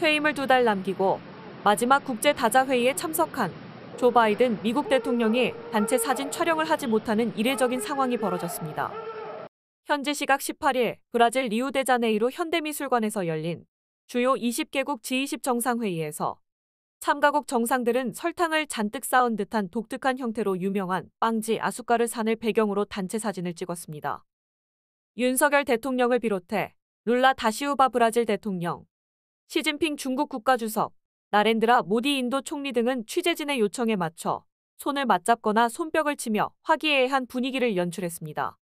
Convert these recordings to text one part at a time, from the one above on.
퇴임을두 달 남기고 마지막 국제 다자회의에 참석한 조 바이든 미국 대통령이 단체 사진 촬영을 하지 못하는 이례적인 상황이 벌어졌습니다. 현지 시각 18일 브라질 리우데자네이루 현대미술관에서 열린 주요 20개국 G20 정상회의에서 참가국 정상들은 설탕을 잔뜩 쌓은 듯한 독특한 형태로 유명한 빵지 아수카르 산을 배경으로 단체 사진을 찍었습니다. 윤석열 대통령을 비롯해 룰라 다시우바 브라질 대통령, 시진핑 중국 국가주석, 나렌드라 모디 인도 총리 등은 취재진의 요청에 맞춰 손을 맞잡거나 손뼉을 치며 화기애애한 분위기를 연출했습니다.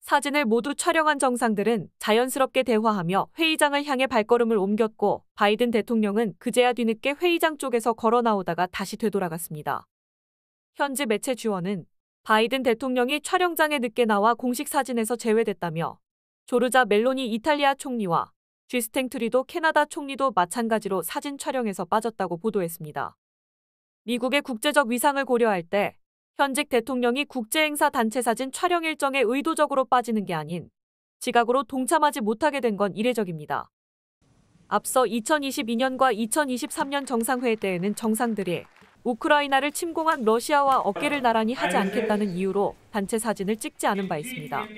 사진을 모두 촬영한 정상들은 자연스럽게 대화하며 회의장을 향해 발걸음을 옮겼고 바이든 대통령은 그제야 뒤늦게 회의장 쪽에서 걸어 나오다가 다시 되돌아갔습니다. 현지 매체 주원은 바이든 대통령이 촬영장에 늦게 나와 공식 사진에서 제외됐다며 조르자 멜로니 이탈리아 총리와 쥐스탱 트리도 캐나다 총리도 마찬가지로 사진 촬영에서 빠졌다고 보도했습니다. 미국의 국제적 위상을 고려할 때 현직 대통령이 국제행사 단체 사진 촬영 일정에 의도적으로 빠지는 게 아닌 지각으로 동참하지 못하게 된 건 이례적입니다. 앞서 2022년과 2023년 정상회의 때에는 정상들이 우크라이나를 침공한 러시아와 어깨를 나란히 하지 않겠다는 이유로 단체 사진을 찍지 않은 바 있습니다.